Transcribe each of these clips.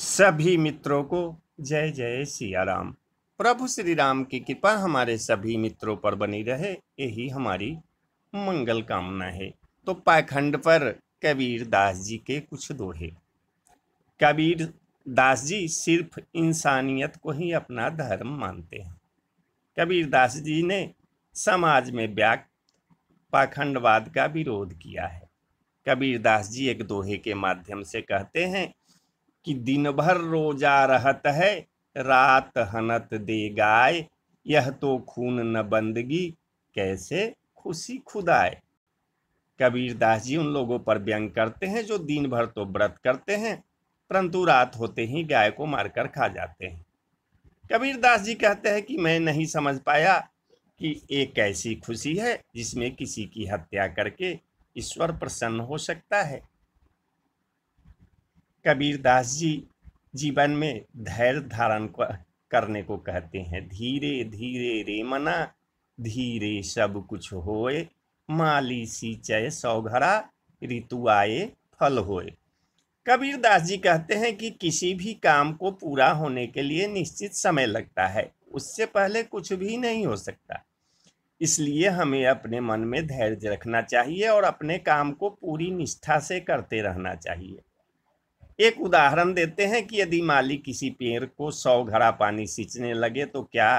सभी मित्रों को जय जय सिया राम प्रभु श्री राम की कृपा हमारे सभी मित्रों पर बनी रहे यही हमारी मंगल कामना है तो पाखंड पर कबीर दास जी के कुछ दोहे कबीर दास जी सिर्फ इंसानियत को ही अपना धर्म मानते हैं कबीर दास जी ने समाज में व्याक पाखंडवाद का विरोध किया है कबीर दास जी एक दोहे के माध्यम से कहते हैं कि दिन भर रोजा रहत है रात हनत दे गाय यह तो खून न बंदगी कैसे खुशी खुदाए कबीर दास जी उन लोगों पर व्यंग करते हैं जो दिन भर तो व्रत करते हैं परंतु रात होते ही गाय को मारकर खा जाते हैं कबीर दास जी कहते हैं कि मैं नहीं समझ पाया कि एक ऐसी खुशी है जिसमें किसी की हत्या करके ईश्वर प्रसन्न हो सकता है कबीर दास जी जीवन में धैर्य धारण करने को कहते हैं धीरे धीरे रे मना धीरे सब कुछ होए माली सिंचय सौघरा ऋतु आए फल होए कबीर दास जी कहते हैं कि किसी भी काम को पूरा होने के लिए निश्चित समय लगता है उससे पहले कुछ भी नहीं हो सकता इसलिए हमें अपने मन में धैर्य रखना चाहिए और अपने काम को पूरी निष्ठा से करते रहना चाहिए एक उदाहरण देते हैं कि यदि माली किसी पेड़ को सौ घड़ा पानी सींचने लगे तो क्या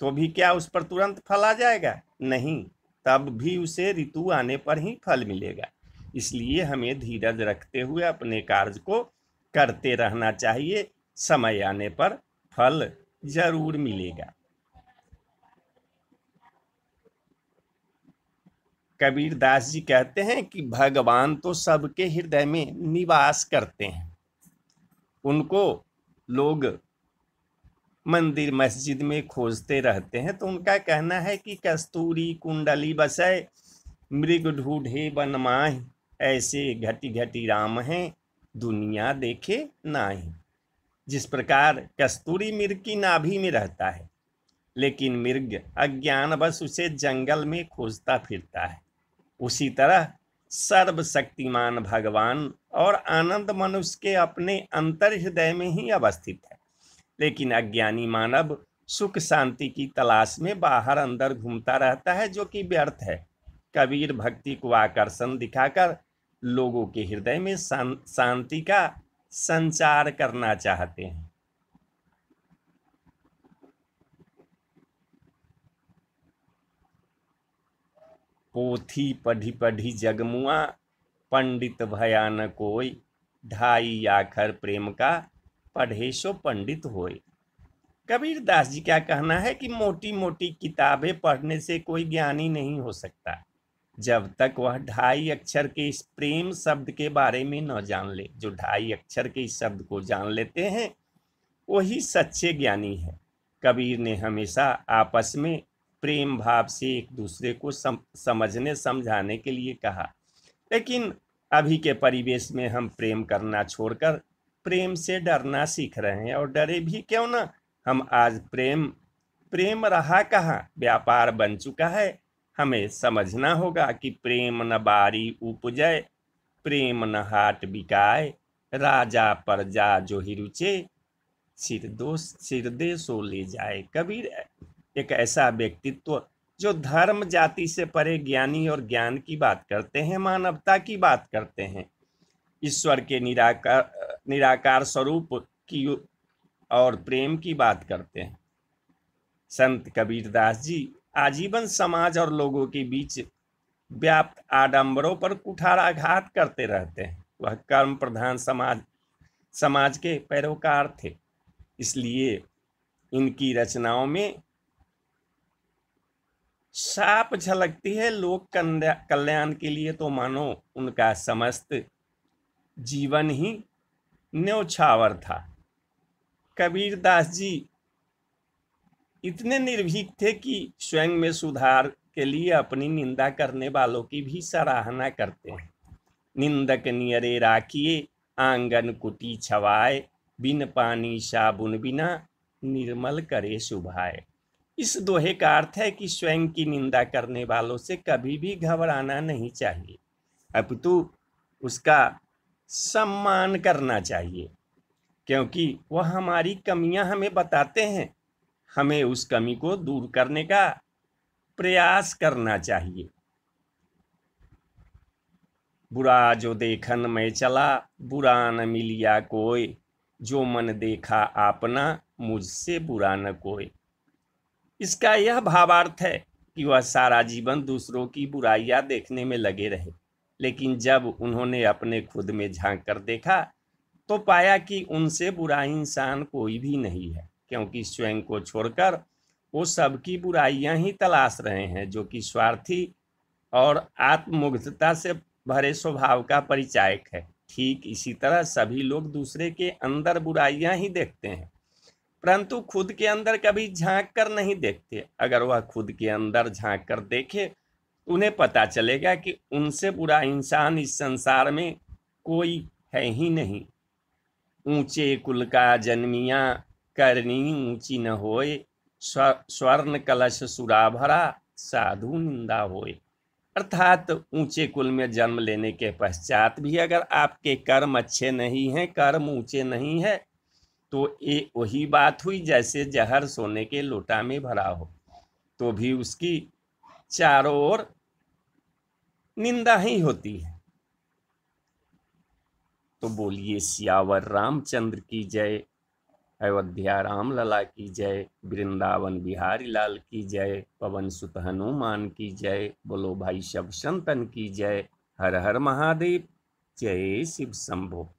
तो भी क्या उस पर तुरंत फल आ जाएगा नहीं तब भी उसे ऋतु आने पर ही फल मिलेगा इसलिए हमें धीरज रखते हुए अपने कार्य को करते रहना चाहिए समय आने पर फल जरूर मिलेगा कबीर दास जी कहते हैं कि भगवान तो सबके हृदय में निवास करते हैं उनको लोग मंदिर मस्जिद में खोजते रहते हैं तो उनका कहना है कि कस्तूरी कुंडली बसे मृग ढूढ़े बनमाह ऐसे घटी घटी राम हैं दुनिया देखे नाही जिस प्रकार कस्तूरी मृग की नाभि में रहता है लेकिन मृग अज्ञान बस उसे जंगल में खोजता फिरता है उसी तरह सर्वशक्तिमान भगवान और आनंद मनुष्य के अपने अंतर हृदय में ही अवस्थित है लेकिन अज्ञानी मानव सुख शांति की तलाश में बाहर अंदर घूमता रहता है जो कि व्यर्थ है कबीर भक्ति को आकर्षण दिखाकर लोगों के हृदय में शांति का संचार करना चाहते हैं पोथी पढ़ी पढ़ी जगमुआ पंडित भयान कोई ढाई आखर प्रेम का पढ़े सो पंडित होए कबीर दास जी क्या कहना है कि मोटी मोटी किताबें पढ़ने से कोई ज्ञानी नहीं हो सकता जब तक वह ढाई अक्षर के इस प्रेम शब्द के बारे में न जान ले जो ढाई अक्षर के इस शब्द को जान लेते हैं वही सच्चे ज्ञानी है कबीर ने हमेशा आपस में प्रेम भाव से एक दूसरे को सम, समझने समझाने के लिए कहा लेकिन अभी के परिवेश में हम प्रेम करना छोड़कर प्रेम से डरना सीख रहे हैं और डरे भी क्यों ना हम आज प्रेम प्रेम रहा कहाँ व्यापार बन चुका है हमें समझना होगा कि प्रेम न बारी उपजय प्रेम न हाट बिकाए राजा प्रजा जो ही रुचे सिर सिर सिरदे सो ले जाए कबीर एक ऐसा व्यक्तित्व जो धर्म जाति से परे ज्ञानी और ज्ञान की बात करते हैं मानवता की बात करते हैं ईश्वर के निराकार निराकार स्वरूप की और प्रेम की बात करते हैं संत कबीरदास जी आजीवन समाज और लोगों के बीच व्याप्त आडंबरों पर कुठाराघात करते रहते हैं वह कर्म प्रधान समाज समाज के पैरोकार थे इसलिए इनकी रचनाओं में साप झलकती है लोक कल्याण के लिए तो मानो उनका समस्त जीवन ही न्योछावर था कबीर दास जी इतने निर्भीक थे कि स्वयं में सुधार के लिए अपनी निंदा करने वालों की भी सराहना करते हैं निंदक नियरे राखिए आंगन कुटी छवाए बिन पानी साबुन बिना निर्मल करे सुभाए इस दोहे का अर्थ है कि स्वयं की निंदा करने वालों से कभी भी घबराना नहीं चाहिए अपितु तो उसका सम्मान करना चाहिए क्योंकि वह हमारी कमियां हमें बताते हैं हमें उस कमी को दूर करने का प्रयास करना चाहिए बुरा जो देखन में चला बुरा न मिलिया कोई जो मन देखा आपना मुझसे बुरा न कोई इसका यह भावार्थ है कि वह सारा जीवन दूसरों की बुराइयां देखने में लगे रहे लेकिन जब उन्होंने अपने खुद में झांक कर देखा तो पाया कि उनसे बुरा इंसान कोई भी नहीं है क्योंकि स्वयं को छोड़कर वो सबकी बुराइयां ही तलाश रहे हैं जो कि स्वार्थी और आत्ममुग्धता से भरे स्वभाव का परिचायक है ठीक इसी तरह सभी लोग दूसरे के अंदर बुराइयां ही देखते हैं परंतु खुद के अंदर कभी झांक कर नहीं देखते अगर वह खुद के अंदर झांक कर देखे तो उन्हें पता चलेगा कि उनसे बुरा इंसान इस संसार में कोई है ही नहीं ऊंचे कुल का जन्मिया करनी ऊंची न होए स्वर्ण कलश सुरा भरा साधु निंदा होए अर्थात ऊंचे कुल में जन्म लेने के पश्चात भी अगर आपके कर्म अच्छे नहीं हैं कर्म ऊंचे नहीं है तो ये वही बात हुई जैसे जहर सोने के लोटा में भरा हो तो भी उसकी चारों ओर निंदा ही होती है तो बोलिए सियावर रामचंद्र की जय अयोध्या राम लला की जय वृंदावन बिहारी लाल की जय पवन सुत हनुमान की जय बोलो भाई शब संतन की जय हर हर महादेव जय शिव शंभो